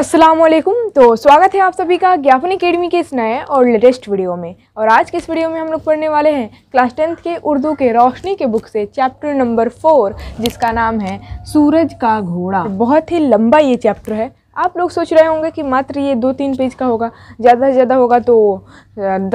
असलम तो स्वागत है आप सभी का ज्ञापन अकेडमी के इस नए और लेटेस्ट वीडियो में और आज के इस वीडियो में हम लोग पढ़ने वाले हैं क्लास टेंथ के उर्दू के रोशनी के बुक से चैप्टर नंबर फोर जिसका नाम है सूरज का घोड़ा बहुत ही लंबा ये चैप्टर है आप लोग सोच रहे होंगे कि मात्र ये दो तीन पेज का होगा ज़्यादा से ज़्यादा होगा तो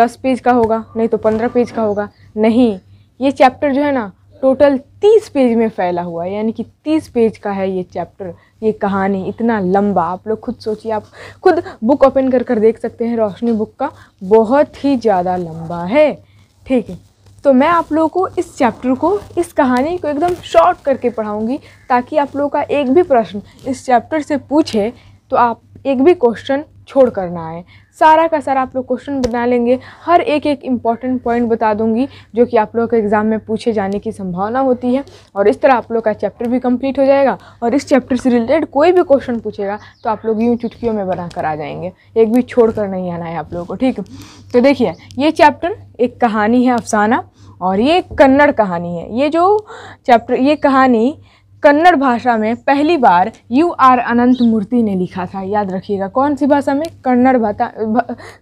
दस पेज का होगा नहीं तो पंद्रह पेज का होगा नहीं ये चैप्टर जो है ना टोटल तीस पेज में फैला हुआ है यानी कि तीस पेज का है ये चैप्टर ये कहानी इतना लंबा आप लोग खुद सोचिए आप खुद बुक ओपन कर कर देख सकते हैं रोशनी बुक का बहुत ही ज़्यादा लंबा है ठीक है तो मैं आप लोगों को इस चैप्टर को इस कहानी को एकदम शॉर्ट करके पढ़ाऊँगी ताकि आप लोगों का एक भी प्रश्न इस चैप्टर से पूछे तो आप एक भी क्वेश्चन छोड़ करना है सारा का सारा आप लोग क्वेश्चन बना लेंगे हर एक एक इम्पॉर्टेंट पॉइंट बता दूंगी जो कि आप लोगों के एग्ज़ाम में पूछे जाने की संभावना होती है और इस तरह आप लोग का चैप्टर भी कंप्लीट हो जाएगा और इस चैप्टर से रिलेटेड कोई भी क्वेश्चन पूछेगा तो आप लोग यूँ चुटकियों में बना कर आ जाएंगे एक भी छोड़ कर नहीं आना है आप लोगों को ठीक तो देखिए ये चैप्टर एक कहानी है अफसाना और ये कन्नड़ कहानी है ये जो चैप्टर ये कहानी कन्नड़ भाषा में पहली बार यू आर अनंत मूर्ति ने लिखा था याद रखिएगा कौन सी भाषा में कन्नड़ भाषा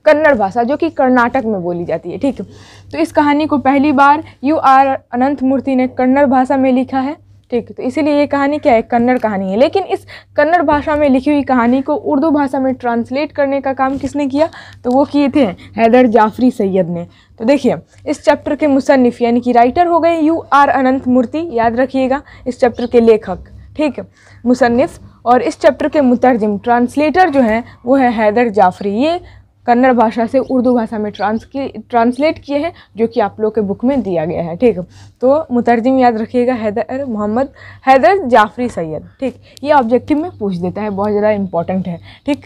कन्नड़ भाषा जो कि कर्नाटक में बोली जाती है ठीक तो इस कहानी को पहली बार यू आर अनंत मूर्ति ने कन्नड़ भाषा में लिखा है ठीक है तो इसीलिए ये कहानी क्या है कन्नड़ कहानी है लेकिन इस कन्नड़ भाषा में लिखी हुई कहानी को उर्दू भाषा में ट्रांसलेट करने का काम किसने किया तो वो किए थे हैदर जाफरी सैयद ने तो देखिए इस चैप्टर के मुसनफ़ यानी कि राइटर हो गए यू आर अनंत मूर्ति याद रखिएगा इस चैप्टर के लेखक ठीक है मुसनफ़ और इस चैप्टर के मुतरजम ट्रांसलेटर जो हैं वो है हैदर जाफरी ये कन्नड़ भाषा से उर्दू भाषा में ट्रांस की ट्रांसलेट किए हैं जो कि आप लोग के बुक में दिया गया है ठीक तो मुतरजिम याद रखिएगा हैदर मोहम्मद हैदर जाफरी सैयद ठीक ये ऑब्जेक्टिव में पूछ देता है बहुत ज़्यादा इंपॉर्टेंट है ठीक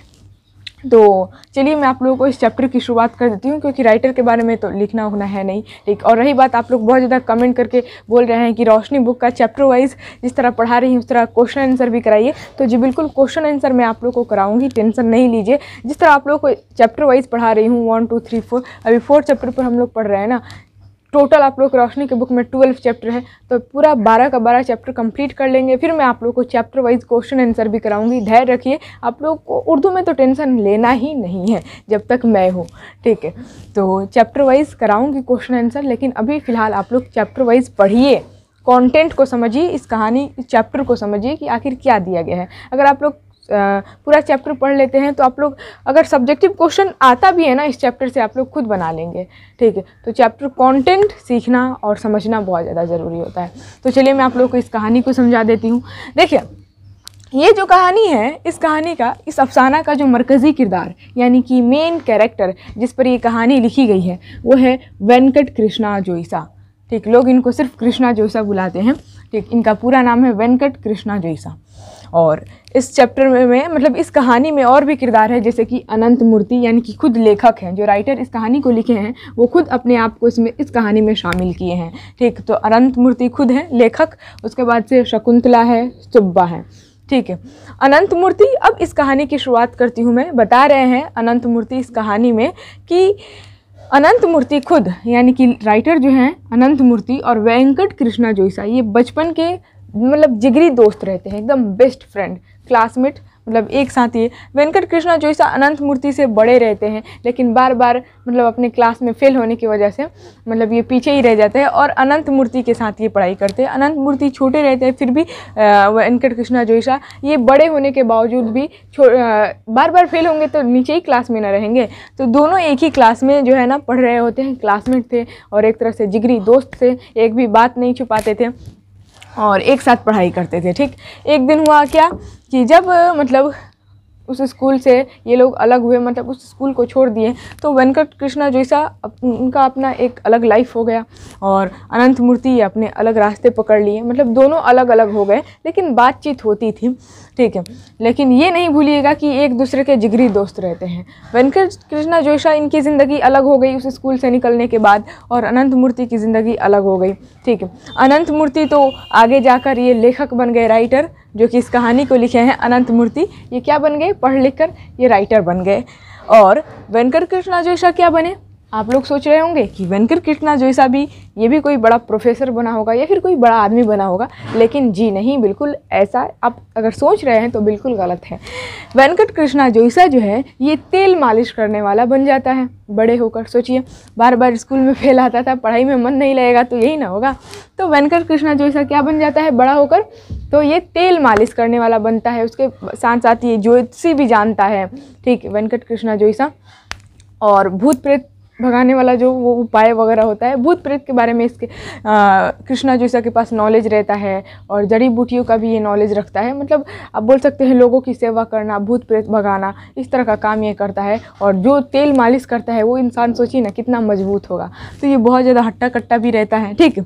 तो चलिए मैं आप लोगों को इस चैप्टर की शुरुआत कर देती हूँ क्योंकि राइटर के बारे में तो लिखना होना है नहीं ठीक और रही बात आप लोग बहुत ज़्यादा कमेंट करके बोल रहे हैं कि रोशनी बुक का चैप्टर वाइज जिस तरह पढ़ा रही हूँ उस तरह क्वेश्चन आंसर भी कराइए तो जी बिल्कुल क्वेश्चन आंसर मैं आप लोग को कराऊँगी टेंशन नहीं लीजिए जिस तरह आप लोग को चैप्टर वाइज पढ़ा रही हूँ वन टू थ्री फोर अभी फोर्थ चैप्टर पर हम लोग पढ़ रहे हैं ना टोटल आप लोग रोशनी के बुक में ट्वेल्व चैप्टर है तो पूरा बारह का बारह चैप्टर कंप्लीट कर लेंगे फिर मैं आप लोग को चैप्टर वाइज क्वेश्चन आंसर भी कराऊंगी धैर्य रखिए आप लोग को उर्दू में तो टेंशन लेना ही नहीं है जब तक मैं हूँ ठीक है तो चैप्टर वाइज कराऊँगी क्वेश्चन आंसर लेकिन अभी फ़िलहाल आप लोग चैप्टर वाइज पढ़िए कॉन्टेंट को समझिए इस कहानी इस चैप्टर को समझिए कि आखिर क्या दिया गया है अगर आप लोग पूरा चैप्टर पढ़ लेते हैं तो आप लोग अगर सब्जेक्टिव क्वेश्चन आता भी है ना इस चैप्टर से आप लोग खुद बना लेंगे ठीक है तो चैप्टर कंटेंट सीखना और समझना बहुत ज़्यादा ज़रूरी होता है तो चलिए मैं आप लोग को इस कहानी को समझा देती हूँ देखिए ये जो कहानी है इस कहानी का इस अफसाना का जो मरकज़ी किरदार यानी कि मेन कैरेक्टर जिस पर ये कहानी लिखी गई है वो है वेंकट कृष्णा जोईसा ठीक लोग इनको सिर्फ कृष्णा जोईसा बुलाते हैं ठीक इनका पूरा नाम है वेंकट कृष्णा जोईसा और इस चैप्टर में, में मतलब इस कहानी में और भी किरदार है जैसे कि अनंत मूर्ति यानी कि खुद लेखक हैं जो राइटर इस कहानी को लिखे हैं वो खुद अपने आप को इसमें इस कहानी में शामिल किए हैं ठीक तो अनंत मूर्ति खुद हैं लेखक उसके बाद से शकुंतला है सुब्बा है ठीक है अनंत मूर्ति अब इस कहानी की शुरुआत करती हूँ मैं बता रहे हैं अनंत मूर्ति इस कहानी में कि अनंत मूर्ति खुद यानी कि राइटर जो हैं अनंत मूर्ति और वेंकट कृष्णा जोईसा ये बचपन के मतलब जिगरी दोस्त रहते हैं एकदम बेस्ट फ्रेंड क्लासमेट मतलब एक साथ ही वेंकट कृष्णा जोईसा अनंत मूर्ति से बड़े रहते हैं लेकिन बार बार मतलब अपने क्लास में फेल होने की वजह से मतलब ये पीछे ही रह जाते हैं और अनंत मूर्ति के साथ ये पढ़ाई करते हैं अनंत मूर्ति छोटे रहते हैं फिर भी वेंकट कृष्णा जोईसा ये बड़े होने के बावजूद भी आ, बार बार फेल होंगे तो नीचे ही क्लास में ना रहेंगे तो दोनों एक ही क्लास में जो है ना पढ़ रहे होते हैं क्लासमेट थे और एक तरह से जिगरी दोस्त थे एक भी बात नहीं छुपाते थे और एक साथ पढ़ाई करते थे ठीक एक दिन हुआ क्या कि जब मतलब उस स्कूल से ये लोग अलग हुए मतलब उस स्कूल को छोड़ दिए तो वेंकट कृष्णा जैसा उनका अपना एक अलग लाइफ हो गया और अनंत मूर्ति अपने अलग रास्ते पकड़ लिए मतलब दोनों अलग अलग हो गए लेकिन बातचीत होती थी ठीक है लेकिन ये नहीं भूलिएगा कि एक दूसरे के जिगरी दोस्त रहते हैं वेंकट कृष्णा जोशा इनकी ज़िंदगी अलग हो गई उस स्कूल से निकलने के बाद और अनंत मूर्ति की ज़िंदगी अलग हो गई ठीक है अनंत मूर्ति तो आगे जाकर ये लेखक बन गए राइटर जो कि इस कहानी को लिखे हैं अनंत मूर्ति ये क्या बन गए पढ़ लिख कर ये राइटर बन गए और वेंकट कृष्ण नागेशा क्या बने आप लोग सोच रहे होंगे कि वेंकर कृष्णा जैसा भी ये भी कोई बड़ा प्रोफेसर बना होगा या फिर कोई बड़ा आदमी बना होगा लेकिन जी नहीं बिल्कुल ऐसा आप अगर सोच रहे हैं तो बिल्कुल गलत है वेंकट कृष्णा जोईसा जो है ये तेल मालिश करने वाला बन जाता है बड़े होकर सोचिए बार बार स्कूल में फेल आता था पढ़ाई में मन नहीं लगेगा तो यही ना होगा तो वेंकट कृष्णा जोईसा क्या बन जाता है बड़ा होकर तो ये तेल मालिश करने वाला बनता है उसके साथ साथ ये ज्योतिषी भी जानता है ठीक वेंकट कृष्णा जोईसा और भूत प्रेत भगाने वाला जो वो उपाय वगैरह होता है भूत प्रेत के बारे में इसके कृष्णा जैसा के पास नॉलेज रहता है और जड़ी बूटियों का भी ये नॉलेज रखता है मतलब आप बोल सकते हैं लोगों की सेवा करना भूत प्रेत भगाना इस तरह का काम ये करता है और जो तेल मालिश करता है वो इंसान सोचिए ना कितना मजबूत होगा तो ये बहुत ज़्यादा हट्टा कट्टा भी रहता है ठीक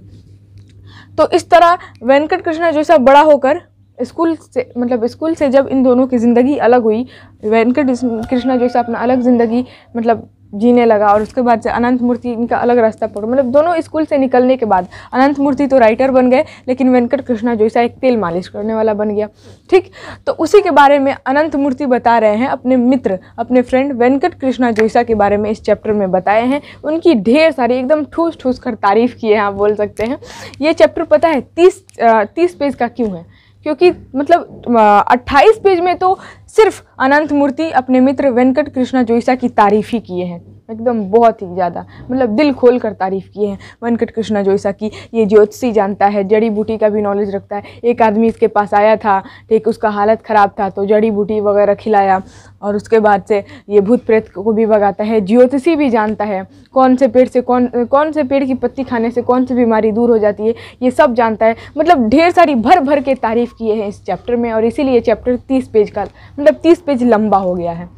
तो इस तरह वेंकट कृष्णा जैसा बड़ा होकर स्कूल से मतलब स्कूल से जब इन दोनों की ज़िंदगी अलग हुई वेंकट कृष्णा जैसा अपना अलग ज़िंदगी मतलब जीने लगा और उसके बाद से अनंत मूर्ति इनका अलग रास्ता पकड़ मतलब दोनों स्कूल से निकलने के बाद अनंत मूर्ति तो राइटर बन गए लेकिन वेंकट कृष्णा जोईसा एक तेल मालिश करने वाला बन गया ठीक तो उसी के बारे में अनंत मूर्ति बता रहे हैं अपने मित्र अपने फ्रेंड वेंकट कृष्णा जोईसा के बारे में इस चैप्टर में बताए हैं उनकी ढेर सारी एकदम ठूस ठूस कर तारीफ की है आप बोल सकते हैं ये चैप्टर पता है तीस तीस पेज का क्यों है क्योंकि मतलब 28 पेज में तो सिर्फ अनंत मूर्ति अपने मित्र वेंकट कृष्णा जोईसा की तारीफ ही किए हैं एकदम बहुत ही ज़्यादा मतलब दिल खोल कर तारीफ़ किए हैं वेंकट कृष्णा जोईसा की ये ज्योतिषी जानता है जड़ी बूटी का भी नॉलेज रखता है एक आदमी इसके पास आया था ठीक उसका हालत ख़राब था तो जड़ी बूटी वगैरह खिलाया और उसके बाद से ये भूत प्रेत को भी भगाता है ज्योतिषी भी जानता है कौन से पेड़ से कौन कौन से पेड़ की पत्ती खाने से कौन सी बीमारी दूर हो जाती है ये सब जानता है मतलब ढेर सारी भर भर के तारीफ़ किए हैं इस चैप्टर में और इसीलिए चैप्टर तीस पेज का मतलब तीस पेज लंबा हो गया है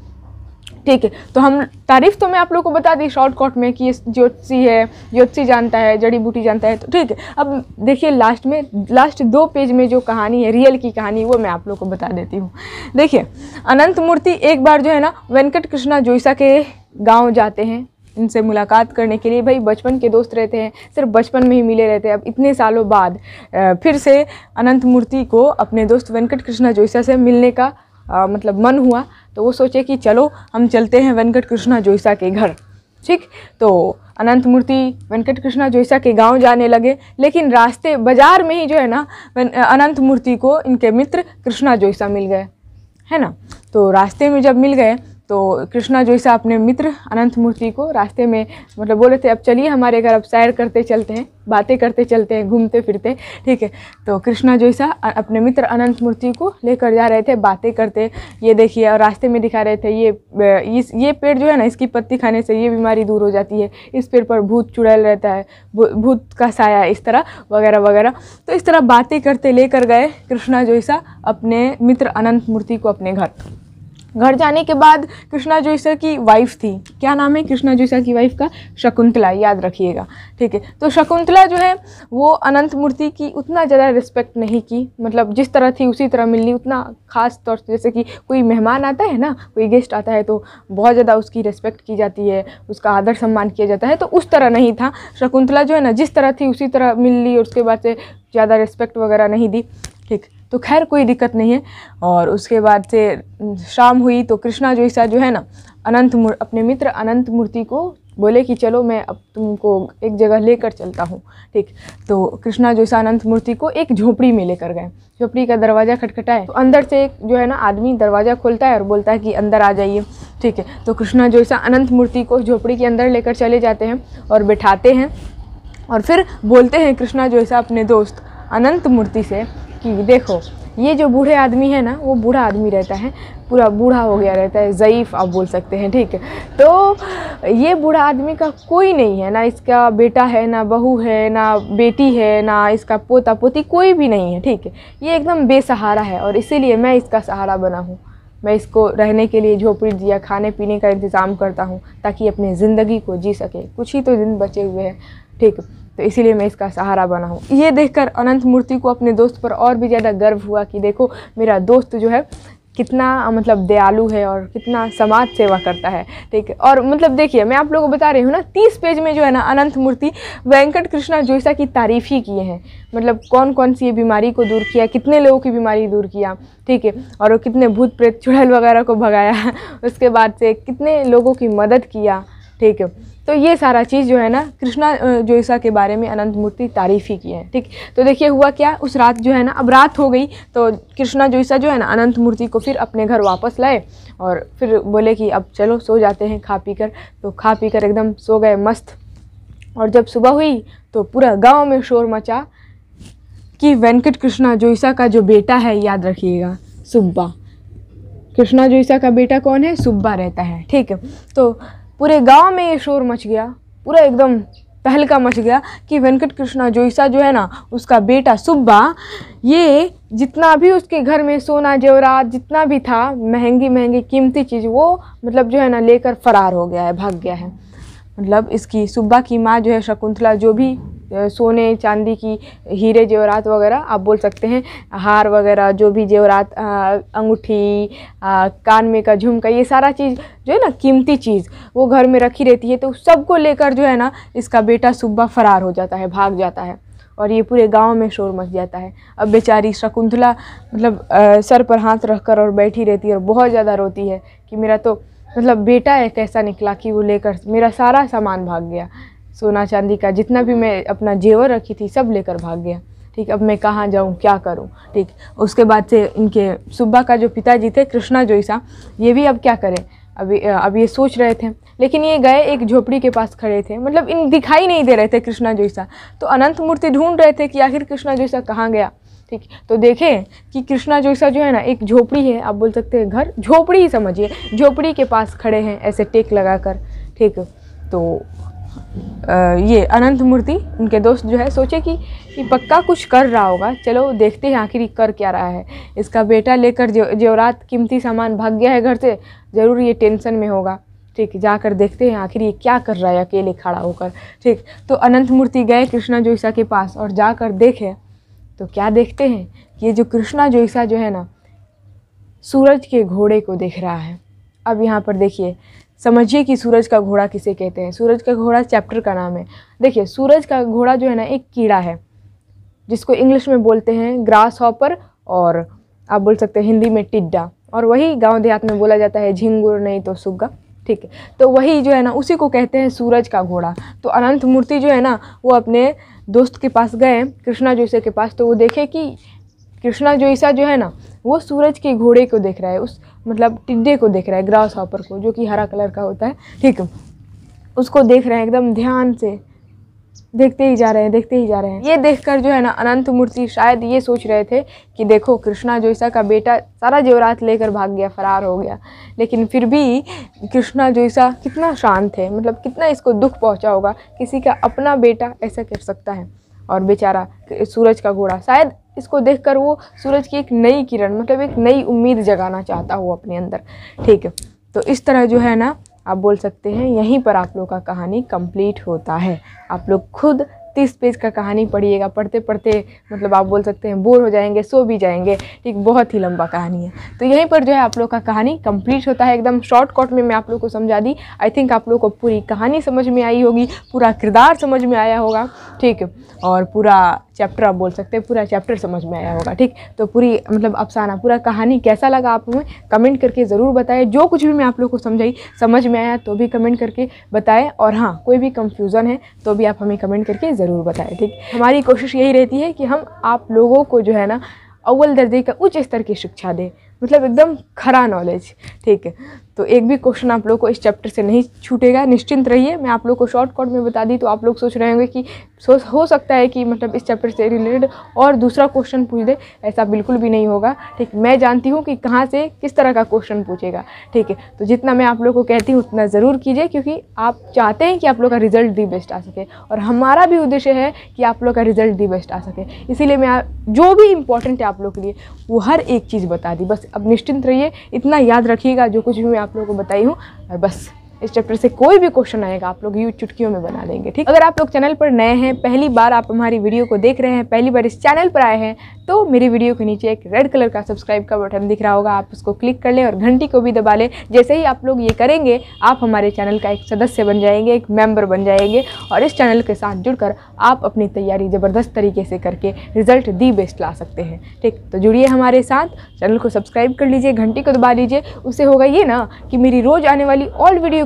ठीक है तो हम तारीफ़ तो मैं आप लोग को बता दी शॉर्टकट में कि ज्योतिषी है ज्योतिषी जानता है जड़ी बूटी जानता है तो ठीक है अब देखिए लास्ट में लास्ट दो पेज में जो कहानी है रियल की कहानी वो मैं आप लोग को बता देती हूँ देखिए अनंत मूर्ति एक बार जो है ना वेंकट कृष्णा जोईसा के गाँव जाते हैं इनसे मुलाकात करने के लिए भाई बचपन के दोस्त रहते हैं सिर्फ बचपन में ही मिले रहते हैं अब इतने सालों बाद फिर से अनंत मूर्ति को अपने दोस्त वेंकट कृष्णा जोईसा से मिलने का आ, मतलब मन हुआ तो वो सोचे कि चलो हम चलते हैं वेंकट कृष्णा जोईसा के घर ठीक तो अनंत मूर्ति वेंकट कृष्णा जोईसा के गांव जाने लगे लेकिन रास्ते बाजार में ही जो है ना अनंत मूर्ति को इनके मित्र कृष्णा जोईसा मिल गए है ना तो रास्ते में जब मिल गए तो कृष्णा है अपने मित्र अनंत मूर्ति को रास्ते में मतलब बोले थे अब चलिए हमारे घर अब सैर करते चलते हैं बातें करते चलते हैं घूमते फिरते ठीक है तो कृष्णा जोईसा अपने मित्र अनंत मूर्ति को लेकर जा रहे थे बातें करते ये देखिए और रास्ते में दिखा रहे थे ये इस ये पेड़ जो है ना इसकी पत्ती खाने से ये बीमारी दूर हो जाती है इस पेड़ पर भूत चुड़ैल रहता है भूत का साया इस तरह वगैरह वगैरह तो इस तरह बातें करते लेकर गए कृष्णा जोईसा अपने मित्र अनंत मूर्ति को अपने घर घर जाने के बाद कृष्णा जोईसर की वाइफ थी क्या नाम है कृष्णा जोईसर की वाइफ का शकुंतला याद रखिएगा ठीक है तो शकुंतला जो है वो अनंत मूर्ति की उतना ज़्यादा रिस्पेक्ट नहीं की मतलब जिस तरह थी उसी तरह मिलनी उतना खास तौर से जैसे कि कोई मेहमान आता है ना कोई गेस्ट आता है तो बहुत ज़्यादा उसकी रिस्पेक्ट की जाती है उसका आदर सम्मान किया जाता है तो उस तरह नहीं था शकुंतला जो है ना जिस तरह थी उसी तरह मिल ली और उसके बाद से ज़्यादा रिस्पेक्ट वगैरह नहीं दी ठीक तो खैर कोई दिक्कत नहीं है और उसके बाद से शाम हुई तो कृष्णा जोईसा जो है ना अनंत अपने मित्र अनंत मूर्ति को बोले कि चलो मैं अब तुमको एक जगह लेकर चलता हूँ ठीक तो कृष्णा जोसा अनंत मूर्ति को एक झोपड़ी में लेकर गए झोपड़ी का दरवाज़ा खटखटाए तो अंदर से एक जो है ना आदमी दरवाज़ा खोलता है और बोलता है कि अंदर आ जाइए ठीक है तो कृष्णा जोसा अनंत मूर्ति को झोपड़ी के अंदर लेकर चले जाते हैं और बैठाते हैं और फिर बोलते हैं कृष्णा जोसा अपने दोस्त अनंत मूर्ति से कि देखो ये जो बूढ़े आदमी है ना वो बूढ़ा आदमी रहता है पूरा बूढ़ा हो गया रहता है ज़यीफ़ आप बोल सकते हैं ठीक तो ये बूढ़ा आदमी का कोई नहीं है ना इसका बेटा है ना बहू है ना बेटी है ना इसका पोता पोती कोई भी नहीं है ठीक है ये एकदम बेसहारा है और इसीलिए मैं इसका सहारा बना हूँ मैं इसको रहने के लिए झोपड़ी दिया खाने पीने का इंतज़ाम करता हूँ ताकि अपनी ज़िंदगी को जी सके कुछ ही तो दिन बचे हुए हैं ठीक है तो इसीलिए मैं इसका सहारा बना हूँ ये देखकर अनंत मूर्ति को अपने दोस्त पर और भी ज़्यादा गर्व हुआ कि देखो मेरा दोस्त जो है कितना मतलब दयालु है और कितना समाज सेवा करता है ठीक है और मतलब देखिए मैं आप लोगों को बता रही हूँ ना तीस पेज में जो है ना अनंत मूर्ति वेंकट कृष्णा जोशा की तारीफ ही किए हैं मतलब कौन कौन सी बीमारी को दूर किया कितने लोगों की बीमारी दूर किया ठीक है और कितने भूत प्रेत चुड़ैल वगैरह को भगाया उसके बाद से कितने लोगों की मदद किया ठीक है तो ये सारा चीज़ जो है ना कृष्णा जोईसा के बारे में अनंत मूर्ति तारीफ़ ही की है ठीक तो देखिए हुआ क्या उस रात जो है ना अब रात हो गई तो कृष्णा जोईसा जो है ना अनंत मूर्ति को फिर अपने घर वापस लाए और फिर बोले कि अब चलो सो जाते हैं खा पी कर तो खा पी कर एकदम सो गए मस्त और जब सुबह हुई तो पूरा गाँव में शोर मचा कि वेंकट कृष्णा जोईसा का जो बेटा है याद रखिएगा सुब्बा कृष्णा जोईसा का बेटा कौन है सुब्बा रहता है ठीक है तो पूरे गांव में ये शोर मच गया पूरा एकदम पहलका मच गया कि वेंकट कृष्णा जोईसा जो है ना उसका बेटा सुब्बा ये जितना भी उसके घर में सोना जेवरात जितना भी था महंगी महंगी कीमती चीज़ वो मतलब जो है ना लेकर फ़रार हो गया है भाग गया है मतलब इसकी सुब्बा की माँ जो है शकुंतला जो भी सोने चांदी की हीरे जेवरात वगैरह आप बोल सकते हैं हार वगैरह जो भी जेवरात अंगूठी कान में का झुमका ये सारा चीज़ जो है ना कीमती चीज़ वो घर में रखी रहती है तो सबको लेकर जो है ना इसका बेटा सुबह फरार हो जाता है भाग जाता है और ये पूरे गांव में शोर मच जाता है अब बेचारी शकुंतला मतलब आ, सर पर हाथ रख कर और बैठी रहती है और बहुत ज़्यादा रोती है कि मेरा तो मतलब बेटा एक ऐसा निकला कि वो लेकर मेरा सारा सामान भाग गया सोना चांदी का जितना भी मैं अपना जेवर रखी थी सब लेकर भाग गया ठीक अब मैं कहाँ जाऊँ क्या करूँ ठीक उसके बाद से इनके सुब्बा का जो पिताजी थे कृष्णा जोईसा ये भी अब क्या करें अभी अब ये सोच रहे थे लेकिन ये गए एक झोपड़ी के पास खड़े थे मतलब इन दिखाई नहीं दे रहे थे कृष्णा जोईसा तो अनंत मूर्ति ढूंढ रहे थे कि आखिर कृष्णा जोईसा कहाँ गया ठीक तो देखें कि कृष्णा जोईसा जो है ना एक झोपड़ी है आप बोल सकते हैं घर झोपड़ी ही समझिए झोपड़ी के पास खड़े हैं ऐसे टेक लगा कर ठीक तो ये अनंत मूर्ति उनके दोस्त जो है सोचे कि ये पक्का कुछ कर रहा होगा चलो देखते हैं आखिर कर क्या रहा है इसका बेटा लेकर जेवरात कीमती सामान भाग गया है घर से ज़रूर ये टेंशन में होगा ठीक जाकर देखते हैं आखिर ये क्या कर रहा है अकेले खड़ा होकर ठीक तो अनंत मूर्ति गए कृष्णा जोईसा के पास और जाकर देखे तो क्या देखते हैं ये जो कृष्णा जोईसा जो है ना सूरज के घोड़े को देख रहा है अब यहाँ पर देखिए समझिए कि सूरज का घोड़ा किसे कहते हैं सूरज का घोड़ा चैप्टर का नाम है देखिए सूरज का घोड़ा जो है ना एक कीड़ा है जिसको इंग्लिश में बोलते हैं ग्रास हॉपर और आप बोल सकते हैं हिंदी में टिड्डा और वही गांव देहात में बोला जाता है झिंगुर नहीं तो सुग्गा ठीक है तो वही जो है ना उसी को कहते हैं सूरज का घोड़ा तो अनंत मूर्ति जो है ना वो अपने दोस्त के पास गए कृष्णा जोशी के पास तो वो देखे कि कृष्णा जोईसा जो है ना वो सूरज के घोड़े को देख रहा है उस मतलब टिड्डे को देख रहा है ग्रास हॉपर को जो कि हरा कलर का होता है ठीक उसको देख रहे हैं एकदम ध्यान से देखते ही जा रहे हैं देखते ही जा रहे हैं ये देखकर जो है ना अनंत मूर्ति शायद ये सोच रहे थे कि देखो कृष्णा जोईसा का बेटा सारा जेवरात लेकर भाग गया फरार हो गया लेकिन फिर भी कृष्णा जोईसा कितना शांत है मतलब कितना इसको दुख पहुंचा होगा किसी का अपना बेटा ऐसा कर सकता है और बेचारा सूरज का घोड़ा शायद इसको देखकर वो सूरज की एक नई किरण मतलब एक नई उम्मीद जगाना चाहता हो अपने अंदर ठीक है तो इस तरह जो है ना आप बोल सकते हैं यहीं पर आप लोग का कहानी कंप्लीट होता है आप लोग खुद तीस पेज का कहानी पढ़िएगा पढ़ते पढ़ते मतलब आप बोल सकते हैं बोर हो जाएंगे सो भी जाएंगे ठीक बहुत ही लंबा कहानी है तो यहीं पर जो है आप लोग का कहानी कंप्लीट होता है एकदम शॉर्टकट में मैं आप लोग को समझा दी आई थिंक आप लोग को पूरी कहानी समझ में आई होगी पूरा किरदार समझ में आया होगा ठीक और पूरा चैप्टर आप बोल सकते हैं पूरा चैप्टर समझ में आया होगा ठीक तो पूरी मतलब अफसाना पूरा कहानी कैसा लगा आप हमें कमेंट करके ज़रूर बताएं जो कुछ भी मैं आप लोग को समझाई समझ में आया तो भी कमेंट करके बताएं और हाँ कोई भी कंफ्यूजन है तो भी आप हमें कमेंट करके ज़रूर बताएं ठीक हमारी कोशिश यही रहती है कि हम आप लोगों को जो है ना अव्वल दर्जे का उच्च स्तर की शिक्षा दें मतलब एकदम खरा नॉलेज ठीक है तो एक भी क्वेश्चन आप लोग को इस चैप्टर से नहीं छूटेगा निश्चिंत रहिए मैं आप लोग को शॉर्टकट में बता दी तो आप लोग सोच रहे होंगे कि सोच हो सकता है कि मतलब इस चैप्टर से रिलेटेड और दूसरा क्वेश्चन पूछ दे ऐसा बिल्कुल भी नहीं होगा ठीक मैं जानती हूँ कि कहाँ से किस तरह का क्वेश्चन पूछेगा ठीक है तो जितना मैं आप लोग को कहती हूँ उतना ज़रूर कीजिए क्योंकि आप चाहते हैं कि आप लोग का रिजल्ट दी बेस्ट आ सके और हमारा भी उद्देश्य है कि आप लोग का रिजल्ट दी बेस्ट आ सके इसीलिए मैं जो भी इंपॉर्टेंट है आप लोग के लिए वो हर एक चीज़ बता दी बस अब निश्चिंत रहिए इतना याद रखिएगा जो कुछ भी मैं आप लोगों को बताई हूँ बस इस चैप्टर से कोई भी क्वेश्चन आएगा आप लोग यू चुटकियों में बना देंगे ठीक अगर आप लोग चैनल पर नए हैं पहली बार आप हमारी वीडियो को देख रहे हैं पहली बार इस चैनल पर आए हैं तो मेरी वीडियो के नीचे एक रेड कलर का सब्सक्राइब का बटन दिख रहा होगा आप उसको क्लिक कर लें और घंटी को भी दबा लें जैसे ही आप लोग ये करेंगे आप हमारे चैनल का एक सदस्य बन जाएंगे एक मेम्बर बन जाएंगे और इस चैनल के साथ जुड़कर आप अपनी तैयारी ज़बरदस्त तरीके से करके रिजल्ट दी बेस्ट ला सकते हैं ठीक तो जुड़िए हमारे साथ चैनल को सब्सक्राइब कर लीजिए घंटी को दबा लीजिए उससे होगा ये ना कि मेरी रोज़ आने वाली ऑल वीडियो